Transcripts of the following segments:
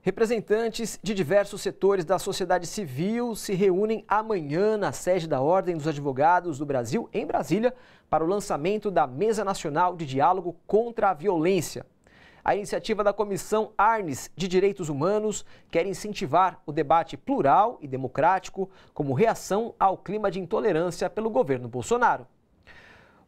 Representantes de diversos setores da sociedade civil se reúnem amanhã na sede da Ordem dos Advogados do Brasil, em Brasília, para o lançamento da Mesa Nacional de Diálogo contra a Violência. A iniciativa da Comissão Arnes de Direitos Humanos quer incentivar o debate plural e democrático como reação ao clima de intolerância pelo governo Bolsonaro.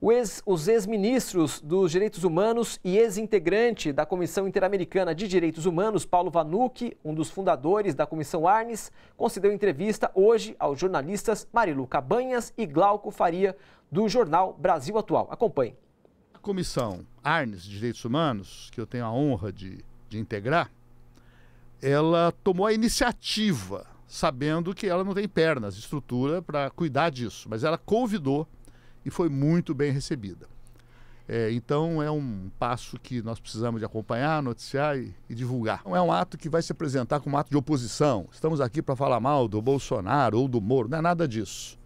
Ex, os ex-ministros dos Direitos Humanos e ex-integrante da Comissão Interamericana de Direitos Humanos, Paulo Vanucci, um dos fundadores da Comissão Arnes, concedeu entrevista hoje aos jornalistas Marilu Cabanhas e Glauco Faria, do jornal Brasil Atual. Acompanhe. A Comissão Arnes de Direitos Humanos, que eu tenho a honra de, de integrar, ela tomou a iniciativa, sabendo que ela não tem pernas, estrutura para cuidar disso, mas ela convidou e foi muito bem recebida. É, então é um passo que nós precisamos de acompanhar, noticiar e, e, divulgar. Não é um ato que vai se apresentar como ato de oposição. Estamos aqui para falar mal do Bolsonaro ou do Moro, não é nada disso.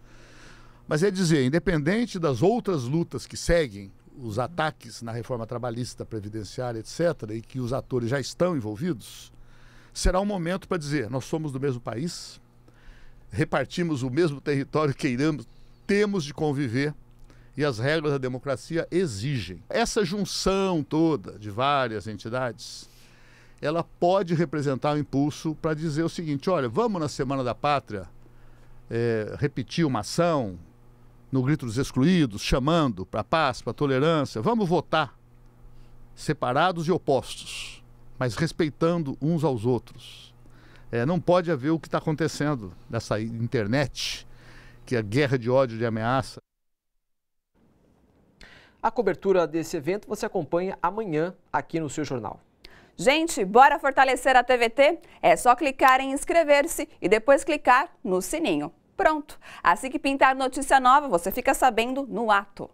Mas é dizer, independente das outras lutas que seguem, os ataques na reforma trabalhista, previdenciária, etc., e que os atores já estão envolvidos, será um momento para dizer: nós somos do mesmo país, repartimos o mesmo território, queiramos, temos de conviver e as regras da democracia exigem. Essa junção toda de várias entidades, ela pode representar um impulso para dizer o seguinte: olha, vamos na Semana da Pátria é, repetir uma ação no grito dos excluídos, chamando para a paz, para a tolerância. Vamos votar separados e opostos, mas respeitando uns aos outros. É, não pode haver o que está acontecendo nessa internet, que é a guerra de ódio, de ameaça. A cobertura desse evento você acompanha amanhã aqui no seu jornal. Gente, bora fortalecer a TVT? É só clicar em inscrever-se e depois clicar no sininho. Pronto! Assim que pintar notícia nova, você fica sabendo no ato.